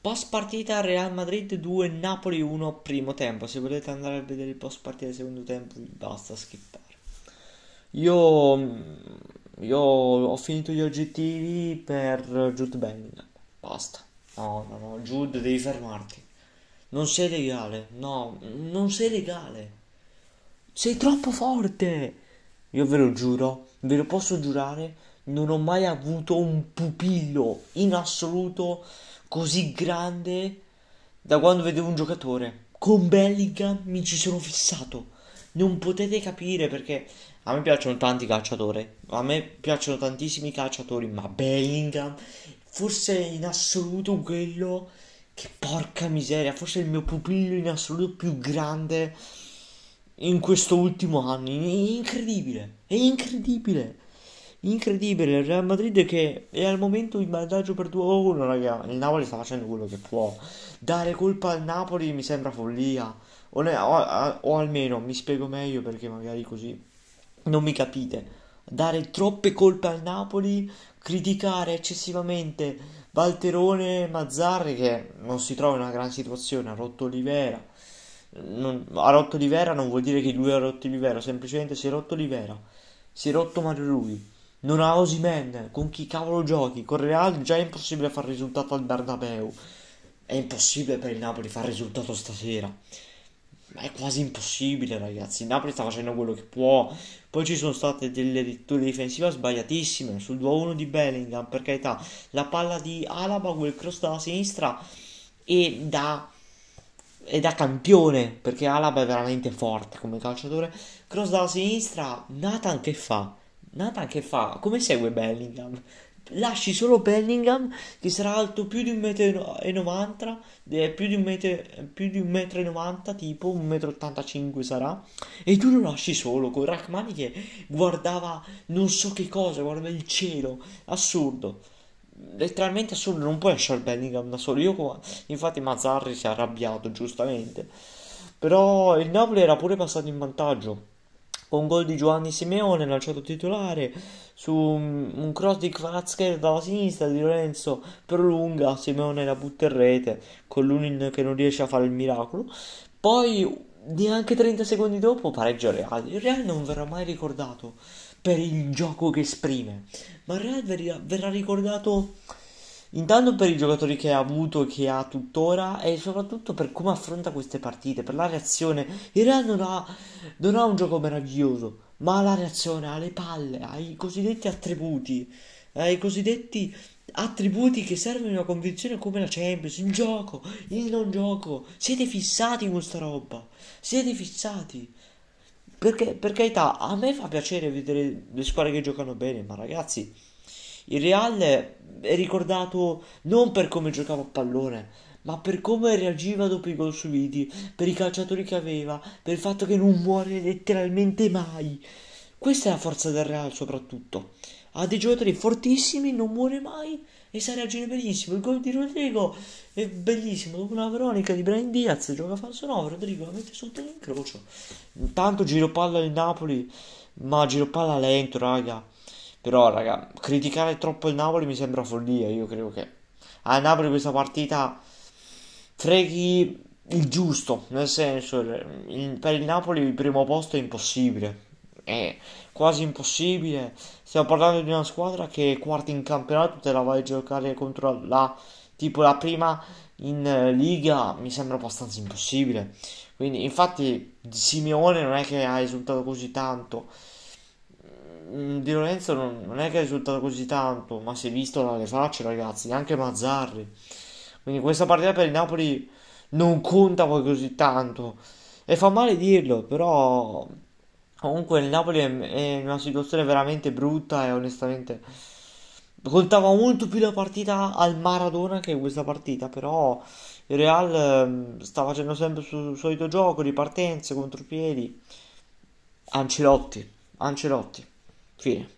Post partita Real Madrid 2, Napoli 1, primo tempo. Se volete andare a vedere il post partita, secondo tempo, basta skippare. Io, io ho finito gli oggettivi per Jude Bellingham. Basta. No, no, no, Jude, devi fermarti. Non sei legale. No, non sei legale. Sei troppo forte. Io ve lo giuro, ve lo posso giurare. Non ho mai avuto un pupillo in assoluto così grande da quando vedevo un giocatore. Con Bellingham mi ci sono fissato. Non potete capire perché a me piacciono tanti calciatori, a me piacciono tantissimi calciatori, ma Bellingham forse in assoluto quello che porca miseria, forse il mio pupillo in assoluto più grande in questo ultimo anno. È incredibile, è incredibile incredibile il Real Madrid che è al momento in vantaggio per 2-1 raga il Napoli sta facendo quello che può dare colpa al Napoli mi sembra follia o, ne, o, o almeno mi spiego meglio perché magari così non mi capite dare troppe colpe al Napoli criticare eccessivamente Valterone e Mazzarri che non si trova in una gran situazione ha rotto Olivera non, ha rotto Olivera non vuol dire che lui ha rotto Olivera semplicemente si è rotto Olivera si è rotto Mario Rui. Non ha Osimen, con chi cavolo giochi? Con Real già è impossibile fare risultato al Bernabeu. È impossibile per il Napoli fare risultato stasera. Ma è quasi impossibile, ragazzi. Il Napoli sta facendo quello che può. Poi ci sono state delle letture difensive sbagliatissime. Sul 2-1 di Bellingham, per carità, la palla di Alaba, quel cross dalla sinistra, e da, e da campione, perché Alaba è veramente forte come calciatore. Cross dalla sinistra, Nathan che fa? Nathan che fa? Come segue Bellingham? Lasci solo Bellingham che sarà alto più di 1,90 m, più di 1,90 m, tipo 1,85 m sarà, e tu lo lasci solo con Rachmani che guardava non so che cosa, guardava il cielo, assurdo letteralmente assurdo, non puoi lasciare Bellingham da solo. Io, infatti, Mazzarri si è arrabbiato giustamente. Però il Napoli era pure passato in vantaggio con gol di Giovanni Simeone, lanciato titolare, su un cross di Kvatsker dalla sinistra di Lorenzo prolunga, Simeone la butta in rete, con l'Unin che non riesce a fare il miracolo. Poi neanche 30 secondi dopo pareggia Real. Il Real non verrà mai ricordato per il gioco che esprime, ma il Real verrà ricordato Intanto per i giocatori che ha avuto e che ha tuttora e soprattutto per come affronta queste partite, per la reazione. In realtà non ha, non ha un gioco meraviglioso, ma ha la reazione, ha le palle, ha i cosiddetti attributi, ha i cosiddetti attributi che servono in una convinzione come la Champions, il gioco, il non gioco. Siete fissati con sta roba, siete fissati. Perché, per carità, a me fa piacere vedere le squadre che giocano bene, ma ragazzi il Real è ricordato non per come giocava a pallone, ma per come reagiva dopo i gol subiti, per i calciatori che aveva, per il fatto che non muore letteralmente mai. Questa è la forza del Real soprattutto. Ha dei giocatori fortissimi, non muore mai e sa reagire benissimo. Il gol di Rodrigo è bellissimo. Dopo una Veronica di Brian Diaz, gioca falso 9, Rodrigo la mette sotto l'incrocio. Intanto giro palla del Napoli, ma giro palla lento, raga però, raga, criticare troppo il Napoli mi sembra follia. Io credo che a Napoli questa partita freghi il giusto. Nel senso, il, per il Napoli il primo posto è impossibile. È quasi impossibile. Stiamo parlando di una squadra che è quarta in campionato, te la vai a giocare contro la tipo la prima in liga mi sembra abbastanza impossibile. Quindi, infatti, Simeone non è che ha esultato così tanto Mm, di Lorenzo non, non è che è risultato così tanto, ma si è visto dalle facce, ragazzi, anche Mazzarri. Quindi questa partita per il Napoli non conta poi così tanto. E fa male dirlo, però comunque il Napoli è, è in una situazione veramente brutta e onestamente contava molto più la partita al Maradona che questa partita, però il Real mm, sta facendo sempre il suo solito gioco, di partenze, contropiedi. Ancelotti, Ancelotti. Fine.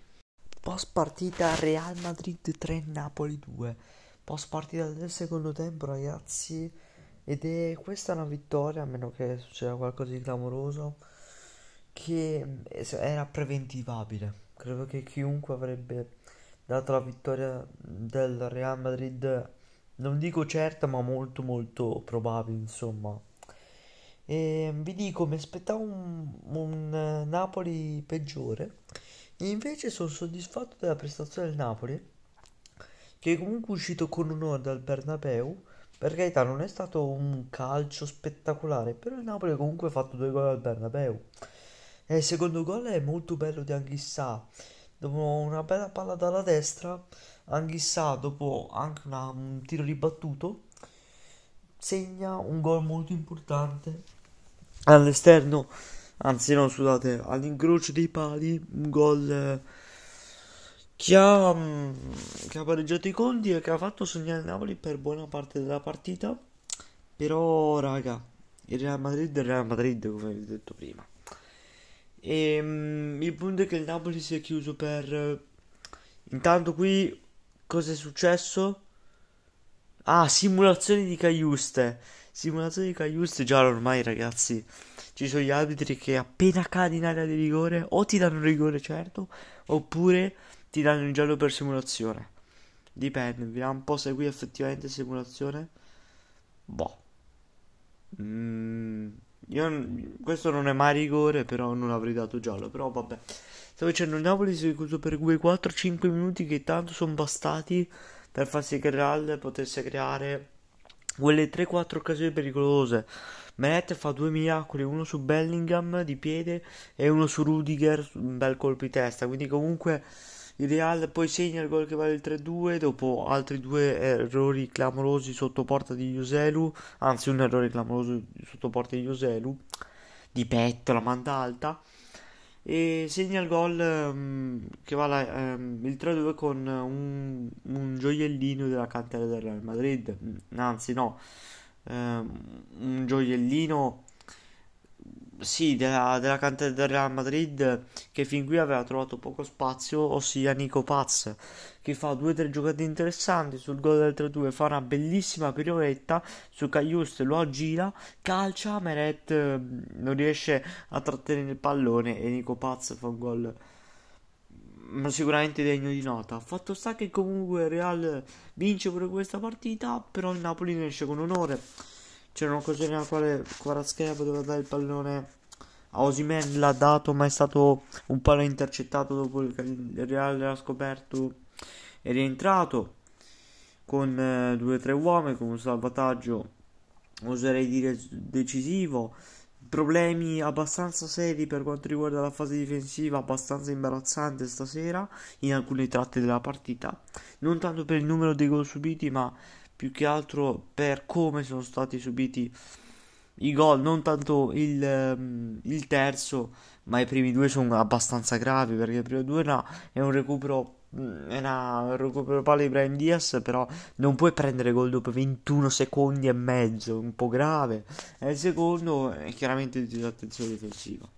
Post partita Real Madrid 3 Napoli 2. Post partita del secondo tempo, ragazzi. Ed è questa una vittoria, a meno che succeda qualcosa di clamoroso, che eh, era preventivabile. Credo che chiunque avrebbe dato la vittoria del Real Madrid, non dico certa, ma molto molto probabile, insomma. E ehm, vi dico, mi aspettavo un, un eh, Napoli peggiore Invece sono soddisfatto della prestazione del Napoli, che è comunque uscito con onore dal Bernabeu. Per carità, non è stato un calcio spettacolare, però il Napoli ha comunque fatto due gol al Bernabeu. E il secondo gol è molto bello di Anghissà. Dopo una bella palla dalla destra, Anghissà, dopo anche una, un tiro ribattuto, segna un gol molto importante all'esterno anzi no scusate, all'incrocio dei pali, un gol che ha, mm, che ha pareggiato i conti e che ha fatto sognare Napoli per buona parte della partita, però raga, il Real Madrid è il Real Madrid come vi ho detto prima. E, ehm, il punto è che il Napoli si è chiuso per... Intanto qui cosa è successo? Ah, simulazioni di Caiuste. Simulazioni di Caiuste già ormai ragazzi ci sono gli arbitri che appena cadi in area di rigore o ti danno un rigore certo oppure ti danno un giallo per simulazione. Dipende, vediamo un po' se qui effettivamente simulazione. Boh. Mm, io, questo non è mai rigore, però non avrei dato giallo, però vabbè. Stavo dicendo il Napoli si è chiuso per quei 4-5 minuti che tanto sono bastati per far sì che il Real potesse creare quelle 3-4 occasioni pericolose. Manet fa due miracoli, uno su Bellingham di piede e uno su Rudiger, un bel colpo di testa. Quindi comunque il Real poi segna il gol che vale il 3-2 dopo altri due errori clamorosi sotto porta di Joselu, anzi un errore clamoroso sotto porta di Joselu, di petto, la manda alta e segna il gol um, che va la, um, ehm, il 3-2 con un, un, gioiellino della cantera del Real Madrid, anzi no, um, un gioiellino sì, della, della cantante del Real Madrid che fin qui aveva trovato poco spazio, ossia Nico Paz, che fa due o tre giocate interessanti sul gol del 3-2, fa una bellissima pirouette su Cagliust, lo aggira, calcia, Meret ehm, non riesce a trattenere il pallone e Nico Paz fa un gol mm, sicuramente degno di nota. Fatto sta che comunque il Real vince pure questa partita, però il Napoli ne esce con onore. C'era un'occasione nella quale Quaraschea poteva dare il pallone a Osimen, l'ha dato, ma è stato un pallone intercettato dopo il, il Real l'ha scoperto e rientrato con eh, due o tre uomini, con un salvataggio oserei dire decisivo. Problemi abbastanza seri per quanto riguarda la fase difensiva, abbastanza imbarazzante stasera in alcune tratte della partita. Non tanto per il numero dei gol subiti, ma più che altro per come sono stati subiti i gol, non tanto il, ehm, il terzo, ma i primi due sono abbastanza gravi perché il primo due no, è un recupero mm, era un recupero palla di Brian Diaz però non puoi prendere gol dopo 21 secondi e mezzo un po' grave e il secondo è chiaramente di disattenzione difensiva